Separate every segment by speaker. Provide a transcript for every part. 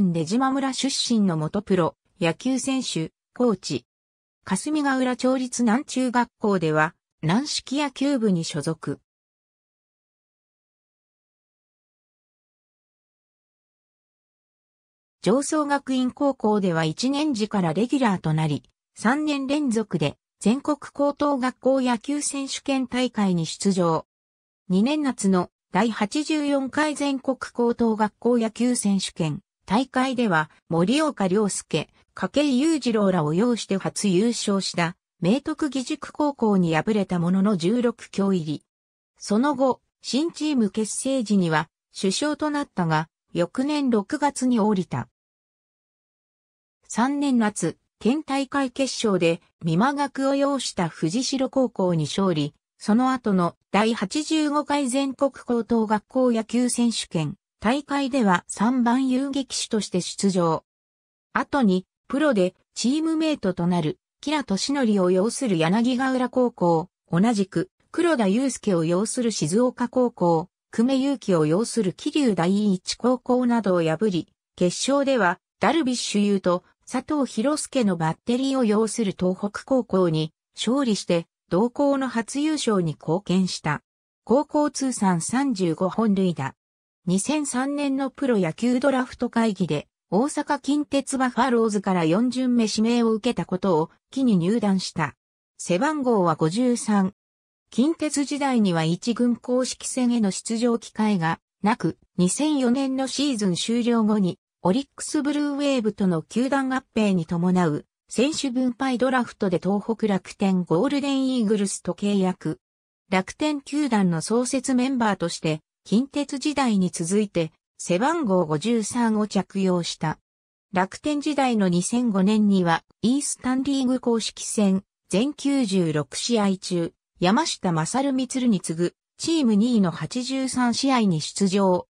Speaker 1: 出島村出身の元プロ、野球選手、コーチ。霞ヶ浦町立南中学校では、軟式野球部に所属。上層学院高校では1年時からレギュラーとなり、3年連続で全国高等学校野球選手権大会に出場。2年夏の第84回全国高等学校野球選手権大会では森岡良介、井裕次郎らを擁して初優勝した明徳義塾高校に敗れたものの16強入り。その後、新チーム結成時には首相となったが、翌年6月に降りた。3年夏、県大会決勝で美馬学を擁した藤代高校に勝利、その後の第85回全国高等学校野球選手権、大会では3番遊撃手として出場。後に、プロでチームメイトとなる、キラトシノリを擁する柳ヶ浦高校、同じく、黒田祐介を擁する静岡高校、久米祐希を擁する桐生第一高校などを破り、決勝では、ダルビッシュ優と佐藤博介のバッテリーを擁する東北高校に勝利して、同校の初優勝に貢献した。高校通算35本塁打、2003年のプロ野球ドラフト会議で、大阪近鉄バファローズから4巡目指名を受けたことを機に入団した。背番号は53。近鉄時代には一軍公式戦への出場機会がなく、2004年のシーズン終了後に、オリックスブルーウェーブとの球団合併に伴う、選手分配ドラフトで東北楽天ゴールデンイーグルスと契約。楽天球団の創設メンバーとして近鉄時代に続いて背番号53を着用した。楽天時代の2005年にはイースタンリーグ公式戦全96試合中山下勝光に次ぐチーム2位の83試合に出場。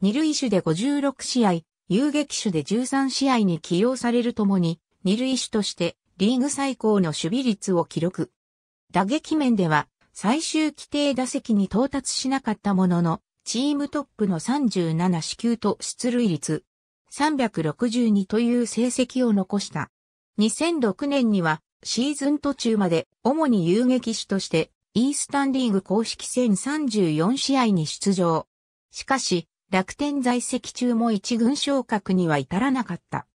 Speaker 1: 二塁手で56試合、遊撃手で13試合に起用されるともに、二塁手としてリーグ最高の守備率を記録。打撃面では最終規定打席に到達しなかったものの、チームトップの37死球と出塁率362という成績を残した。2006年にはシーズン途中まで主に遊撃手としてイースタンリーグ公式戦34試合に出場。しかし楽天在籍中も一軍昇格には至らなかった。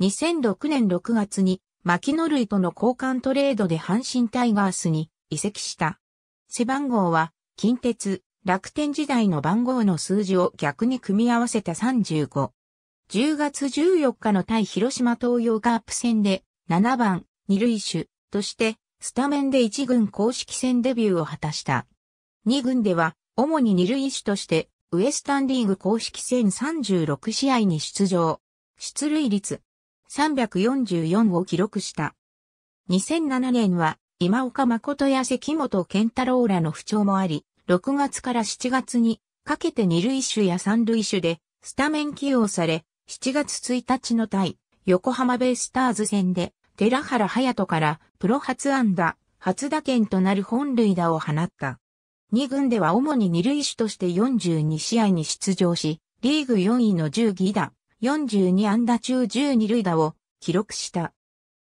Speaker 1: 2006年6月に牧野類との交換トレードで阪神タイガースに移籍した。背番号は近鉄楽天時代の番号の数字を逆に組み合わせた35。10月14日の対広島東洋カープ戦で7番二塁手としてスタメンで1軍公式戦デビューを果たした。2軍では主に二塁手としてウエスタンリーグ公式戦36試合に出場。出塁率344を記録した。2007年は今岡誠や関本健太郎らの不調もあり、6月から7月にかけて2塁手や3塁手でスタメン起用され、7月1日の対横浜ベイスターズ戦で寺原隼人からプロ初安打、初打点となる本塁打を放った。2軍では主に2塁手として42試合に出場し、リーグ4位の10ギ打、42安打中12塁打を記録した。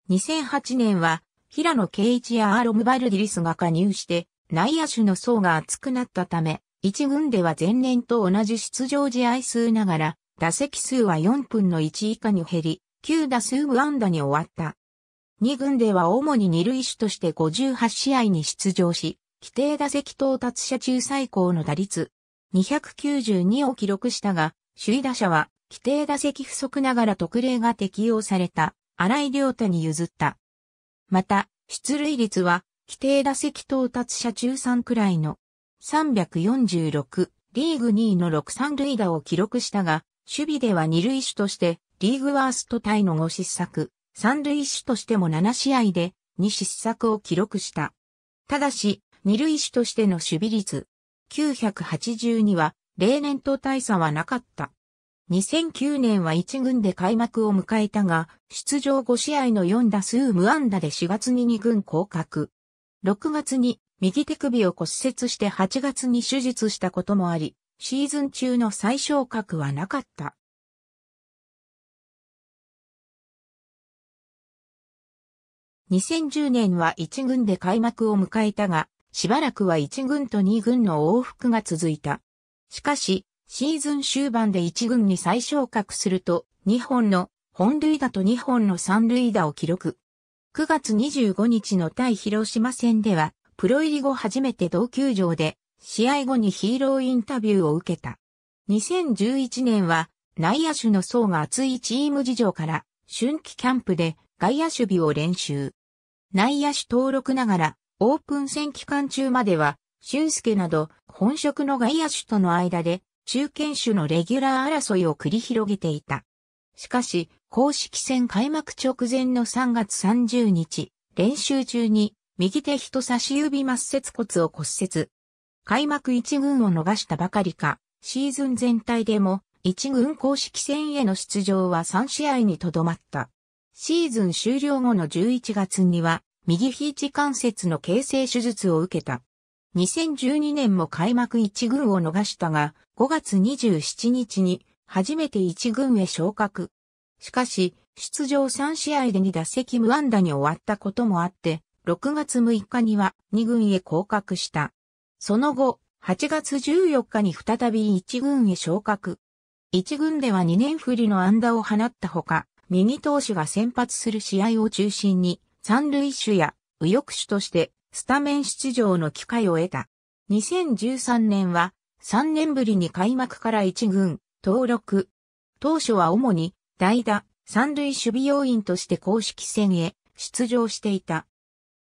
Speaker 1: 2008年は、平野圭一やアーロムバルディリスが加入して、内野手の層が厚くなったため、一軍では前年と同じ出場試合数ながら、打席数は4分の1以下に減り、9打数無安打に終わった。2軍では主に二塁手として58試合に出場し、規定打席到達者中最高の打率292を記録したが、首位打者は規定打席不足ながら特例が適用された荒井良太に譲った。また、出塁率は規定打席到達者中3くらいの346、リーグ2位の6三塁打を記録したが、守備では二塁手としてリーグワーストタイの5失策、三塁手としても7試合で2失策を記録した。ただし、二塁手としての守備率982は例年と大差はなかった。2009年は1軍で開幕を迎えたが、出場5試合の4打数無安打で4月に2軍降格。6月に右手首を骨折して8月に手術したこともあり、シーズン中の最昇格はなかった。2010年は1軍で開幕を迎えたが、しばらくは1軍と2軍の往復が続いた。しかし、シーズン終盤で1軍に再昇格すると、2本の本塁打と2本の三塁打を記録。9月25日の対広島戦では、プロ入り後初めて同球場で、試合後にヒーローインタビューを受けた。2011年は、内野手の層が厚いチーム事情から、春季キャンプで外野守備を練習。内野手登録ながら、オープン戦期間中までは、俊介など本職の外野手との間で中堅手のレギュラー争いを繰り広げていた。しかし、公式戦開幕直前の3月30日、練習中に右手人差し指末節骨を骨折。開幕1軍を逃したばかりか、シーズン全体でも1軍公式戦への出場は3試合にとどまった。シーズン終了後の11月には、右肘関節の形成手術を受けた。2012年も開幕1軍を逃したが、5月27日に初めて1軍へ昇格。しかし、出場3試合で2打席無安打に終わったこともあって、6月6日には2軍へ降格した。その後、8月14日に再び1軍へ昇格。1軍では2年振りの安打を放ったほか、右投手が先発する試合を中心に、三塁手や右翼手としてスタメン出場の機会を得た。2013年は3年ぶりに開幕から1軍、登録。当初は主に代打、三塁守備要員として公式戦へ出場していた。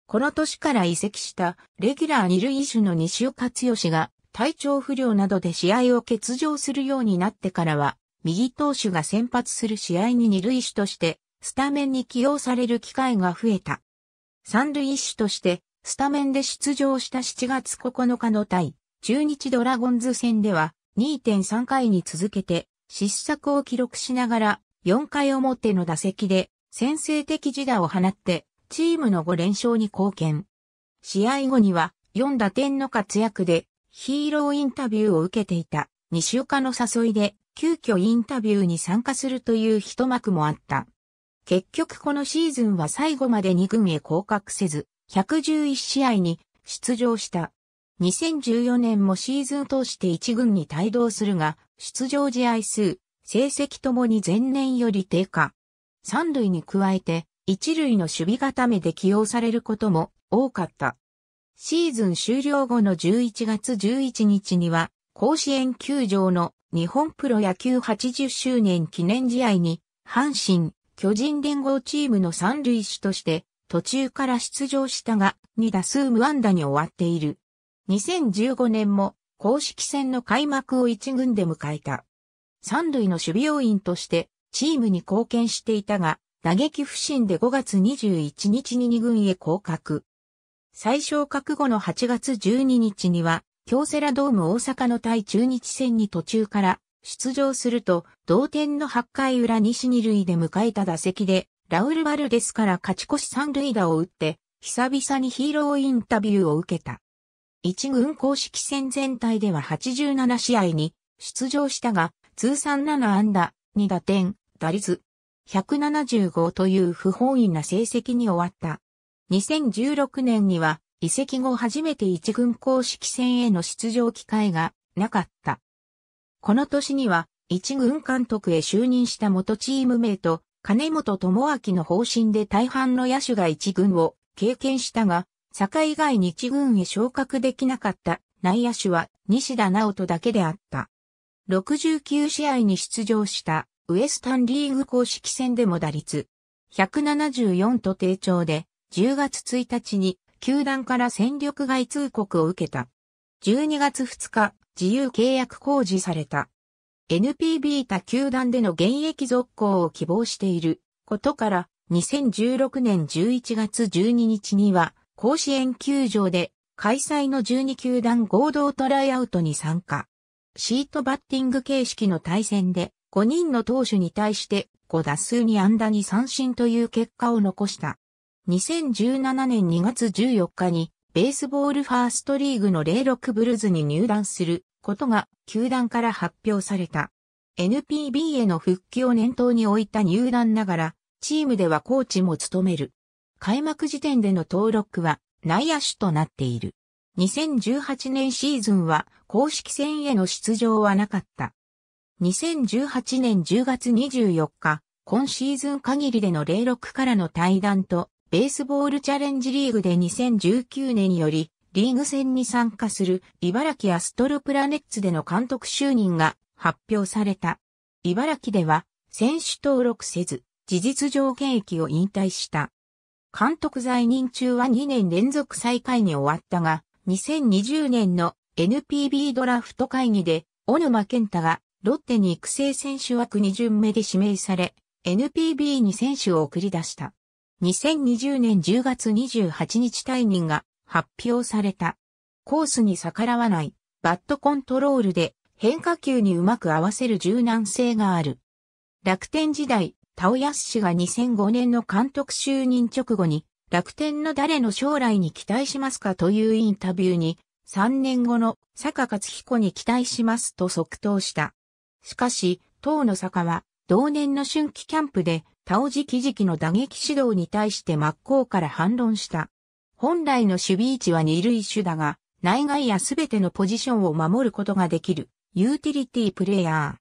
Speaker 1: この年から移籍したレギュラー二塁手の西尾勝義が体調不良などで試合を欠場するようになってからは、右投手が先発する試合に二塁手としてスタメンに起用される機会が増えた。三塁手としてスタメンで出場した7月9日の対中日ドラゴンズ戦では2.3回に続けて失策を記録しながら4回表の打席で先制的自打を放ってチームの5連勝に貢献。試合後には4打点の活躍でヒーローインタビューを受けていた西岡の誘いで急遽インタビューに参加するという一幕もあった。結局このシーズンは最後まで2軍へ降格せず、111試合に出場した。2014年もシーズン通して1軍に帯同するが、出場試合数成績ともに前年より低下。三塁に加えて、一塁の守備固めで起用されることも多かった。シーズン終了後の11月11日には、甲子園球場の日本プロ野球80周年記念試合に、阪神、巨人連合チームの三塁手として、途中から出場したが、2打数無安打に終わっている。2015年も、公式戦の開幕を一軍で迎えた。三塁の守備要員としてチームに貢献していたが、打撃不振で5月21日に2軍へ降格。最小覚悟の8月12日には、京セラドーム大阪の対中日戦に途中から出場すると、同点の8回裏西二塁で迎えた打席で、ラウル・バルデスから勝ち越し三塁打を打って、久々にヒーローインタビューを受けた。一軍公式戦全体では87試合に出場したが、通算7安打、2打点、打率、175という不本意な成績に終わった。2016年には、移籍後初めて一軍公式戦への出場機会がなかった。この年には、一軍監督へ就任した元チームメイト、金本智明の方針で大半の野手が一軍を経験したが、坂以外に一軍へ昇格できなかった内野手は西田直人だけであった。69試合に出場したウエスタンリーグ公式戦でも打率174と低調で10月1日に球団から戦力外通告を受けた。12月2日自由契約公示された。NPB 他球団での現役続行を希望していることから2016年11月12日には甲子園球場で開催の12球団合同トライアウトに参加。シートバッティング形式の対戦で5人の投手に対して5打数に安打に三振という結果を残した。2017年2月14日にベースボールファーストリーグの06ブルズに入団することが球団から発表された。NPB への復帰を念頭に置いた入団ながら、チームではコーチも務める。開幕時点での登録は内野手となっている。2018年シーズンは公式戦への出場はなかった。2018年10月24日、今シーズン限りでの06からの対談と、ベースボールチャレンジリーグで2019年より、リーグ戦に参加する茨城アストロプラネッツでの監督就任が発表された。茨城では選手登録せず、事実上現役を引退した。監督在任中は2年連続再開に終わったが、2020年の NPB ドラフト会議で、小沼健太がロッテに育成選手枠2巡目で指名され、NPB に選手を送り出した。2020年10月28日退任が発表された。コースに逆らわない、バットコントロールで変化球にうまく合わせる柔軟性がある。楽天時代、田尾康氏が2005年の監督就任直後に楽天の誰の将来に期待しますかというインタビューに、3年後の坂勝彦に期待しますと即答した。しかし、当の坂は、同年の春季キャンプで、田尾直々の打撃指導に対して真っ向から反論した。本来の守備位置は二塁手だが、内外やすべてのポジションを守ることができる、ユーティリティプレイヤ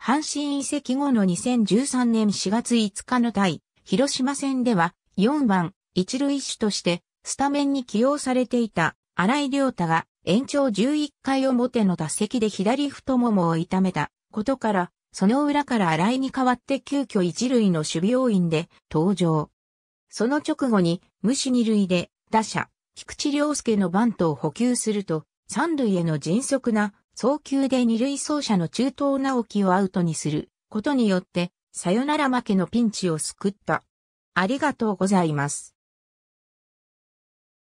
Speaker 1: ー。阪神移籍後の2013年4月5日の対、広島戦では、4番、一塁手としてスタメンに起用されていた荒井良太が延長11回表の打席で左太ももを痛めたことから、その裏から荒井に代わって急遽一塁の守備要員で登場。その直後に無視二塁で打者、菊池良介のバントを補給すると、三塁への迅速な早球で二塁走者の中東直樹をアウトにすることによって、さよなら負けのピンチを救った。ありがとうございます。